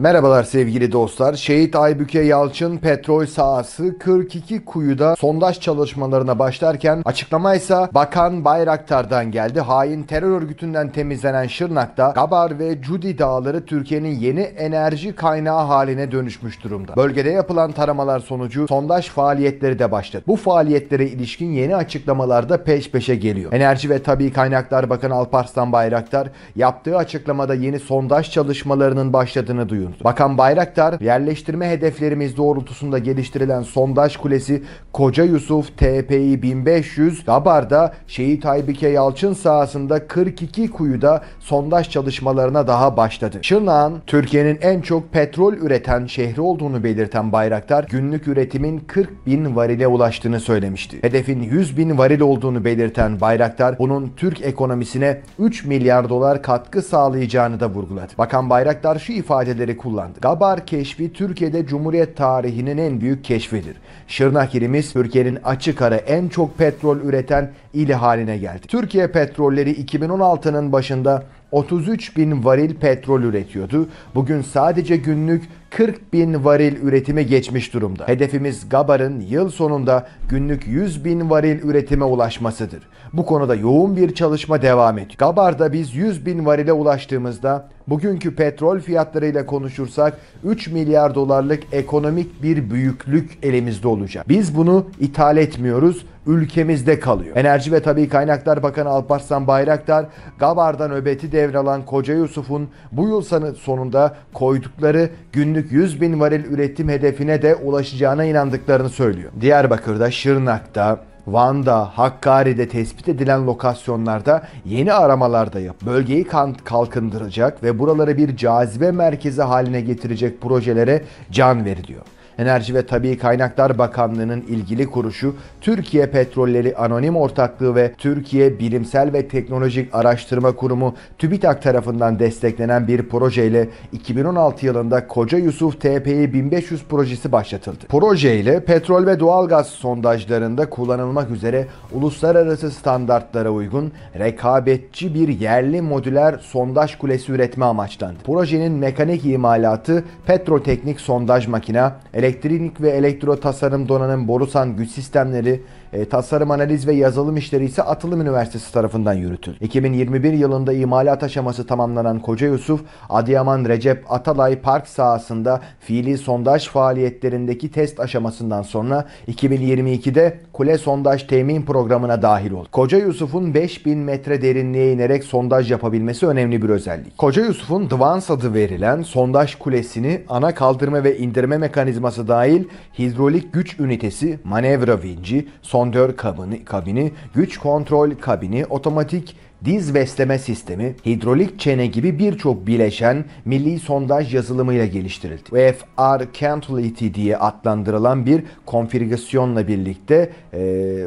Merhabalar sevgili dostlar. Şehit Aybüke Yalçın petrol sahası 42 kuyuda sondaj çalışmalarına başlarken açıklama ise Bakan Bayraktar'dan geldi. Hain terör örgütünden temizlenen Şırnak'ta Gabar ve Cudi dağları Türkiye'nin yeni enerji kaynağı haline dönüşmüş durumda. Bölgede yapılan taramalar sonucu sondaj faaliyetleri de başladı. Bu faaliyetlere ilişkin yeni açıklamalarda peş peşe geliyor. Enerji ve Tabi Kaynaklar Bakanı Alparslan Bayraktar yaptığı açıklamada yeni sondaj çalışmalarının başladığını duyurdu duyurdu. Bakan Bayraktar, yerleştirme hedeflerimiz doğrultusunda geliştirilen sondaj kulesi Koca Yusuf TPI 1500, Gabar'da Şehit Aybike Yalçın sahasında 42 kuyuda sondaj çalışmalarına daha başladı. Şırnak'ın Türkiye'nin en çok petrol üreten şehri olduğunu belirten Bayraktar, günlük üretimin 40 bin varile ulaştığını söylemişti. Hedefin 100 bin varil olduğunu belirten Bayraktar, bunun Türk ekonomisine 3 milyar dolar katkı sağlayacağını da vurguladı. Bakan Bayraktar şu ifadeleri kullandı. Gabar keşfi Türkiye'de Cumhuriyet tarihinin en büyük keşfidir. Şırnak ilimiz Türkiye'nin açık ara en çok petrol üreten ili haline geldi. Türkiye Petrolleri 2016'nın başında 33 bin varil petrol üretiyordu. Bugün sadece günlük 40 bin varil üretime geçmiş durumda. Hedefimiz Gabar'ın yıl sonunda günlük 100 bin varil üretime ulaşmasıdır. Bu konuda yoğun bir çalışma devam ediyor. Gabar'da biz 100 bin varile ulaştığımızda bugünkü petrol fiyatlarıyla konuşursak 3 milyar dolarlık ekonomik bir büyüklük elimizde olacak. Biz bunu ithal etmiyoruz ülkemizde kalıyor. Enerji ve Tabi Kaynaklar Bakanı Alparslan Bayraktar, Gabardan öbeti devralan Koca Yusuf'un bu yıl sonunda koydukları günlük 100 bin varil üretim hedefine de ulaşacağına inandıklarını söylüyor. Diyarbakır'da, Şırnak'ta, Van'da, Hakkari'de tespit edilen lokasyonlarda yeni aramalarda yap. Bölgeyi kalkındıracak ve buraları bir cazibe merkezi haline getirecek projelere can veriliyor. Enerji ve Tabii Kaynaklar Bakanlığı'nın ilgili kuruşu Türkiye Petrolleri Anonim Ortaklığı ve Türkiye Bilimsel ve Teknolojik Araştırma Kurumu TÜBİTAK tarafından desteklenen bir projeyle 2016 yılında Koca Yusuf TPI 1500 projesi başlatıldı. Projeyle petrol ve doğalgaz sondajlarında kullanılmak üzere uluslararası standartlara uygun rekabetçi bir yerli modüler sondaj kulesi üretme amaçlandı. Projenin mekanik imalatı petroteknik sondaj makina, elektrik Elektronik ve elektro tasarım donanım borusan güç sistemleri e, tasarım analiz ve yazılım işleri ise Atılım Üniversitesi tarafından yürütüldü. 2021 yılında imalat aşaması tamamlanan Koca Yusuf, Adıyaman Recep Atalay Park sahasında fiili sondaj faaliyetlerindeki test aşamasından sonra 2022'de kule sondaj temin programına dahil oldu. Koca Yusuf'un 5000 metre derinliğe inerek sondaj yapabilmesi önemli bir özellik. Koca Yusuf'un Dvans adı verilen sondaj kulesini ana kaldırma ve indirme mekanizması dahil hidrolik güç ünitesi, manevra vinci, sondaj sondör kabini, kabini, güç kontrol kabini, otomatik diz besleme sistemi, hidrolik çene gibi birçok bileşen milli sondaj yazılımıyla geliştirildi. UFR Cantility diye adlandırılan bir konfigürasyonla birlikte e,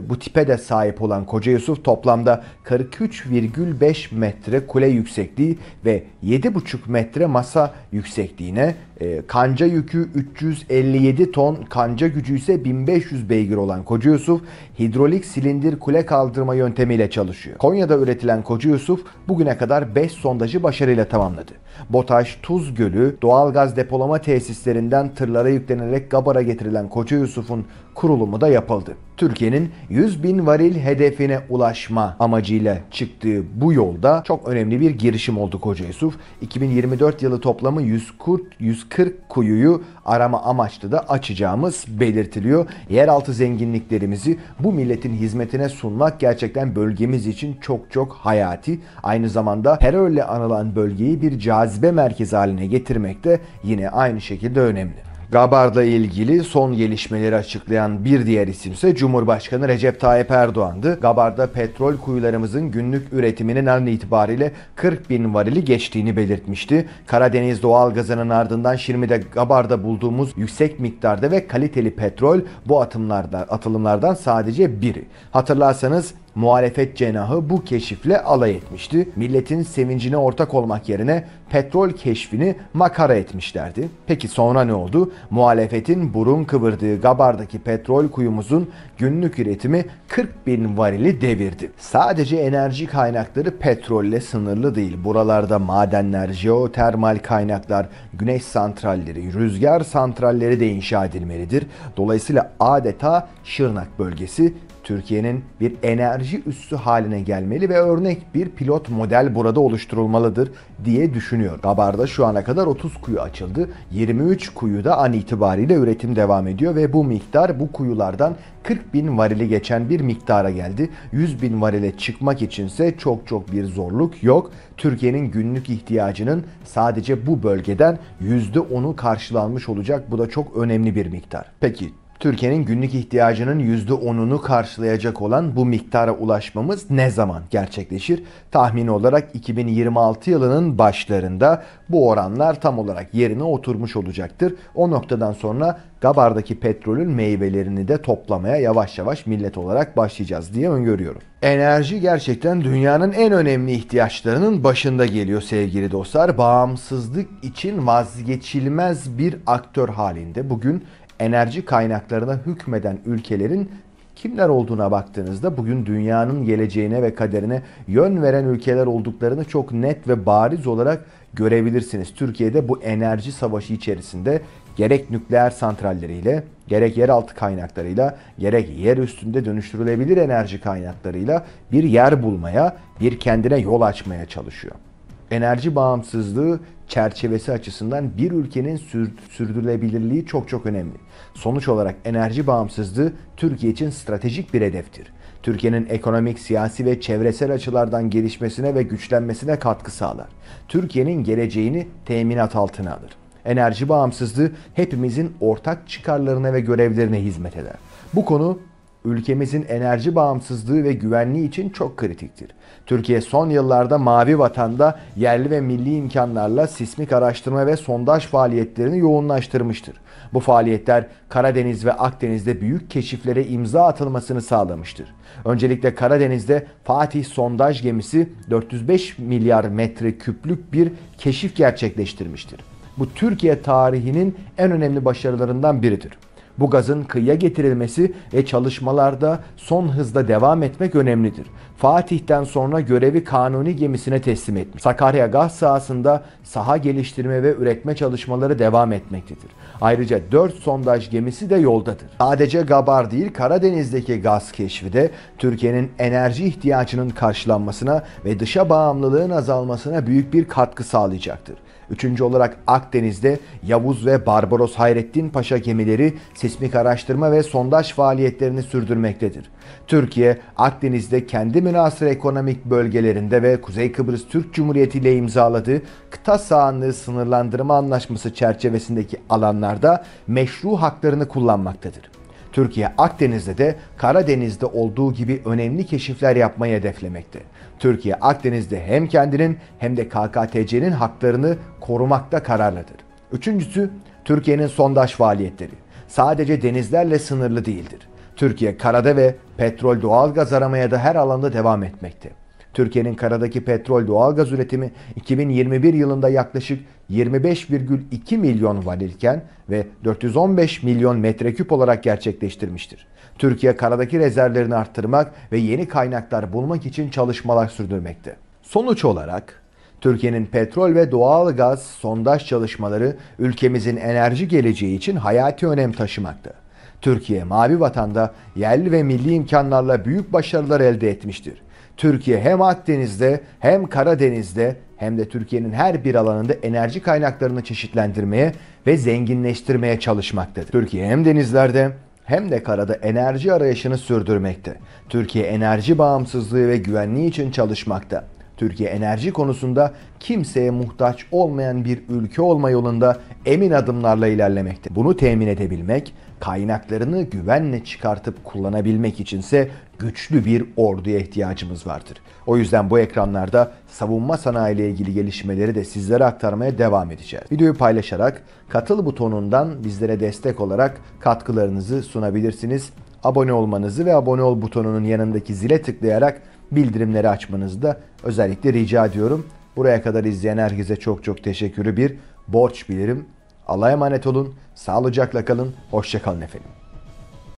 bu tipe de sahip olan Koca Yusuf toplamda 43,5 metre kule yüksekliği ve 7,5 metre masa yüksekliğine ee, kanca yükü 357 ton, kanca gücü ise 1500 beygir olan Koca Yusuf, hidrolik silindir kule kaldırma yöntemiyle çalışıyor. Konya'da üretilen Koca Yusuf bugüne kadar 5 sondajı başarıyla tamamladı. BOTAŞ, Tuz Gölü, doğalgaz depolama tesislerinden tırlara yüklenerek Gabar'a getirilen Koca Yusuf'un kurulumu da yapıldı. Türkiye'nin 100 bin varil hedefine ulaşma amacıyla çıktığı bu yolda çok önemli bir girişim oldu Koca Yusuf. 2024 yılı toplamı 140, 140 kuyuyu arama amaçlı da açacağımız belirtiliyor. Yeraltı zenginliklerimizi bu milletin hizmetine sunmak gerçekten bölgemiz için çok çok hayati. Aynı zamanda terörle anılan bölgeyi bir cazibe merkezi haline getirmek de yine aynı şekilde önemli. Gabar'la ilgili son gelişmeleri açıklayan bir diğer isimse Cumhurbaşkanı Recep Tayyip Erdoğan'dı. Gabar'da petrol kuyularımızın günlük üretiminin an itibariyle 40 bin varili geçtiğini belirtmişti. Karadeniz doğalgazının ardından Şirmi'de Gabar'da bulduğumuz yüksek miktarda ve kaliteli petrol bu atımlarda, atılımlardan sadece biri. Hatırlarsanız Muhalefet cenahı bu keşifle alay etmişti. Milletin sevincine ortak olmak yerine petrol keşfini makara etmişlerdi. Peki sonra ne oldu? Muhalefetin burun kıvırdığı Gabar'daki petrol kuyumuzun günlük üretimi 40 bin varili devirdi. Sadece enerji kaynakları petrolle sınırlı değil. Buralarda madenler, jeotermal kaynaklar, güneş santralleri, rüzgar santralleri de inşa edilmelidir. Dolayısıyla adeta Şırnak bölgesi Türkiye'nin bir enerji üssü haline gelmeli ve örnek bir pilot model burada oluşturulmalıdır diye düşünüyor. Gabar'da şu ana kadar 30 kuyu açıldı. 23 kuyu da an itibariyle üretim devam ediyor ve bu miktar bu kuyulardan 40 bin varili geçen bir miktara geldi. 100 bin varile çıkmak içinse çok çok bir zorluk yok. Türkiye'nin günlük ihtiyacının sadece bu bölgeden %10'u karşılanmış olacak. Bu da çok önemli bir miktar. Peki Türkiye'nin günlük ihtiyacının %10'unu karşılayacak olan bu miktara ulaşmamız ne zaman gerçekleşir? Tahmin olarak 2026 yılının başlarında bu oranlar tam olarak yerine oturmuş olacaktır. O noktadan sonra Gabar'daki petrolün meyvelerini de toplamaya yavaş yavaş millet olarak başlayacağız diye öngörüyorum. Enerji gerçekten dünyanın en önemli ihtiyaçlarının başında geliyor sevgili dostlar. Bağımsızlık için vazgeçilmez bir aktör halinde. Bugün enerji kaynaklarına hükmeden ülkelerin kimler olduğuna baktığınızda bugün dünyanın geleceğine ve kaderine yön veren ülkeler olduklarını çok net ve bariz olarak görebilirsiniz. Türkiye'de bu enerji savaşı içerisinde gerek nükleer santralleriyle, gerek yeraltı kaynaklarıyla, gerek yer üstünde dönüştürülebilir enerji kaynaklarıyla bir yer bulmaya, bir kendine yol açmaya çalışıyor enerji bağımsızlığı çerçevesi açısından bir ülkenin sürdürülebilirliği çok çok önemli. Sonuç olarak enerji bağımsızlığı Türkiye için stratejik bir hedeftir. Türkiye'nin ekonomik, siyasi ve çevresel açılardan gelişmesine ve güçlenmesine katkı sağlar. Türkiye'nin geleceğini teminat altına alır. Enerji bağımsızlığı hepimizin ortak çıkarlarına ve görevlerine hizmet eder. Bu konu ülkemizin enerji bağımsızlığı ve güvenliği için çok kritiktir. Türkiye son yıllarda Mavi Vatan'da yerli ve milli imkanlarla sismik araştırma ve sondaj faaliyetlerini yoğunlaştırmıştır. Bu faaliyetler Karadeniz ve Akdeniz'de büyük keşiflere imza atılmasını sağlamıştır. Öncelikle Karadeniz'de Fatih sondaj gemisi 405 milyar metre küplük bir keşif gerçekleştirmiştir. Bu Türkiye tarihinin en önemli başarılarından biridir. Bu gazın kıyıya getirilmesi ve çalışmalarda son hızda devam etmek önemlidir. Fatih'ten sonra görevi kanuni gemisine teslim etmiş. Sakarya gaz sahasında saha geliştirme ve üretme çalışmaları devam etmektedir. Ayrıca 4 sondaj gemisi de yoldadır. Sadece Gabar değil Karadeniz'deki gaz keşfi de Türkiye'nin enerji ihtiyacının karşılanmasına ve dışa bağımlılığın azalmasına büyük bir katkı sağlayacaktır. Üçüncü olarak Akdeniz'de Yavuz ve Barbaros Hayrettin Paşa gemileri sismik araştırma ve sondaj faaliyetlerini sürdürmektedir. Türkiye, Akdeniz'de kendi münasır ekonomik bölgelerinde ve Kuzey Kıbrıs Türk Cumhuriyeti ile imzaladığı kıta sahanlığı sınırlandırma anlaşması çerçevesindeki alanlarda meşru haklarını kullanmaktadır. Türkiye Akdeniz'de de Karadeniz'de olduğu gibi önemli keşifler yapmayı hedeflemekte. Türkiye Akdeniz'de hem kendinin hem de KKTC'nin haklarını korumakta kararlıdır. Üçüncüsü Türkiye'nin sondaj faaliyetleri sadece denizlerle sınırlı değildir. Türkiye karada ve petrol doğalgaz aramaya da her alanda devam etmekte. Türkiye'nin karadaki petrol doğalgaz üretimi 2021 yılında yaklaşık 25,2 milyon varilken ve 415 milyon metreküp olarak gerçekleştirmiştir. Türkiye karadaki rezervlerini arttırmak ve yeni kaynaklar bulmak için çalışmalar sürdürmekte. Sonuç olarak Türkiye'nin petrol ve doğal gaz sondaj çalışmaları ülkemizin enerji geleceği için hayati önem taşımakta. Türkiye Mavi Vatan'da yerli ve milli imkanlarla büyük başarılar elde etmiştir. Türkiye hem Akdeniz'de hem Karadeniz'de hem de Türkiye'nin her bir alanında enerji kaynaklarını çeşitlendirmeye ve zenginleştirmeye çalışmaktadır. Türkiye hem denizlerde hem de karada enerji arayışını sürdürmekte. Türkiye enerji bağımsızlığı ve güvenliği için çalışmakta. Türkiye enerji konusunda kimseye muhtaç olmayan bir ülke olma yolunda emin adımlarla ilerlemekte. Bunu temin edebilmek, kaynaklarını güvenle çıkartıp kullanabilmek içinse güçlü bir orduya ihtiyacımız vardır. O yüzden bu ekranlarda savunma sanayi ile ilgili gelişmeleri de sizlere aktarmaya devam edeceğiz. Videoyu paylaşarak katıl butonundan bizlere destek olarak katkılarınızı sunabilirsiniz. Abone olmanızı ve abone ol butonunun yanındaki zile tıklayarak bildirimleri açmanızı da özellikle rica ediyorum. Buraya kadar izleyen herkese çok çok teşekkürü bir borç bilirim. Allah'a emanet olun, sağlıcakla kalın, hoşçakalın efendim.